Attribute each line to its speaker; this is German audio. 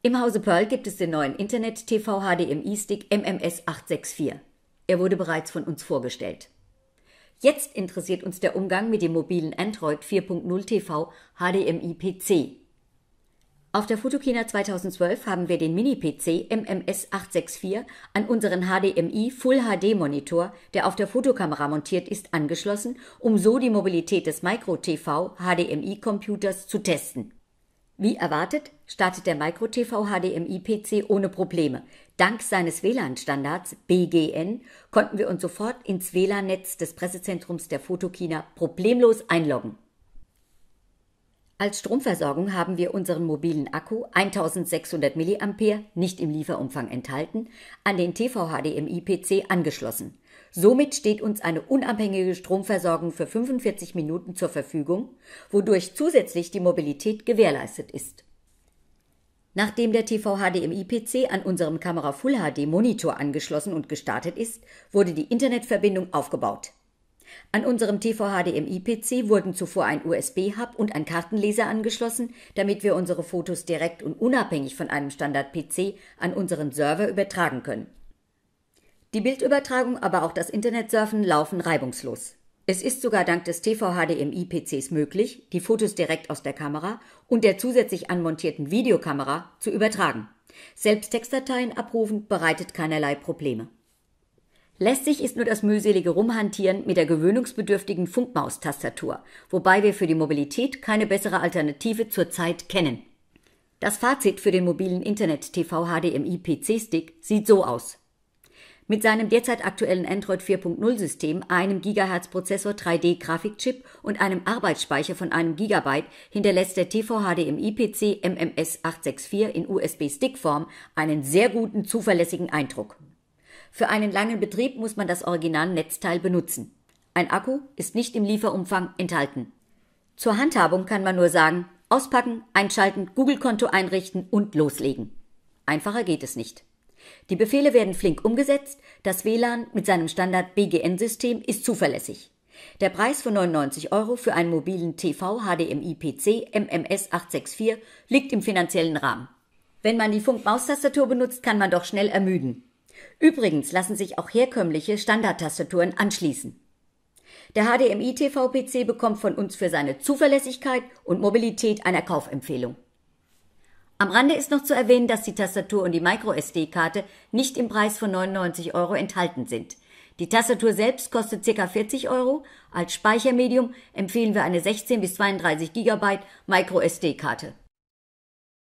Speaker 1: Im Hause Pearl gibt es den neuen Internet-TV-HDMI-Stick MMS 864. Er wurde bereits von uns vorgestellt. Jetzt interessiert uns der Umgang mit dem mobilen Android 4.0 TV HDMI PC. Auf der Fotokina 2012 haben wir den Mini-PC MMS 864 an unseren HDMI Full HD Monitor, der auf der Fotokamera montiert ist, angeschlossen, um so die Mobilität des Micro TV HDMI Computers zu testen. Wie erwartet, startet der MicroTV HDMI-PC ohne Probleme. Dank seines WLAN-Standards BGN konnten wir uns sofort ins WLAN-Netz des Pressezentrums der Fotokina problemlos einloggen. Als Stromversorgung haben wir unseren mobilen Akku 1600 mA nicht im Lieferumfang enthalten, an den TV HDMI-PC angeschlossen. Somit steht uns eine unabhängige Stromversorgung für 45 Minuten zur Verfügung, wodurch zusätzlich die Mobilität gewährleistet ist. Nachdem der TV-HDMI-PC an unserem Kamera Full HD Monitor angeschlossen und gestartet ist, wurde die Internetverbindung aufgebaut. An unserem TV-HDMI-PC wurden zuvor ein USB-Hub und ein Kartenleser angeschlossen, damit wir unsere Fotos direkt und unabhängig von einem Standard-PC an unseren Server übertragen können. Die Bildübertragung, aber auch das Internetsurfen laufen reibungslos. Es ist sogar dank des TV-HDMI-PCs möglich, die Fotos direkt aus der Kamera und der zusätzlich anmontierten Videokamera zu übertragen. Selbst Textdateien abrufen bereitet keinerlei Probleme. Lästig ist nur das mühselige Rumhantieren mit der gewöhnungsbedürftigen Funkmaustastatur, wobei wir für die Mobilität keine bessere Alternative zurzeit kennen. Das Fazit für den mobilen Internet-TV-HDMI-PC-Stick sieht so aus. Mit seinem derzeit aktuellen Android 4.0 System, einem Gigahertz Prozessor 3D Grafikchip und einem Arbeitsspeicher von einem Gigabyte hinterlässt der TV HDMI PC MMS 864 in USB Stick Form einen sehr guten, zuverlässigen Eindruck. Für einen langen Betrieb muss man das Netzteil benutzen. Ein Akku ist nicht im Lieferumfang enthalten. Zur Handhabung kann man nur sagen, auspacken, einschalten, Google-Konto einrichten und loslegen. Einfacher geht es nicht. Die Befehle werden flink umgesetzt, das WLAN mit seinem Standard BGN-System ist zuverlässig. Der Preis von 99 Euro für einen mobilen TV HDMI PC MMS 864 liegt im finanziellen Rahmen. Wenn man die Funkmaustastatur benutzt, kann man doch schnell ermüden. Übrigens lassen sich auch herkömmliche Standardtastaturen anschließen. Der HDMI TV PC bekommt von uns für seine Zuverlässigkeit und Mobilität eine Kaufempfehlung. Am Rande ist noch zu erwähnen, dass die Tastatur und die MicroSD-Karte nicht im Preis von 99 Euro enthalten sind. Die Tastatur selbst kostet ca. 40 Euro. Als Speichermedium empfehlen wir eine 16 bis 32 GB MicroSD-Karte.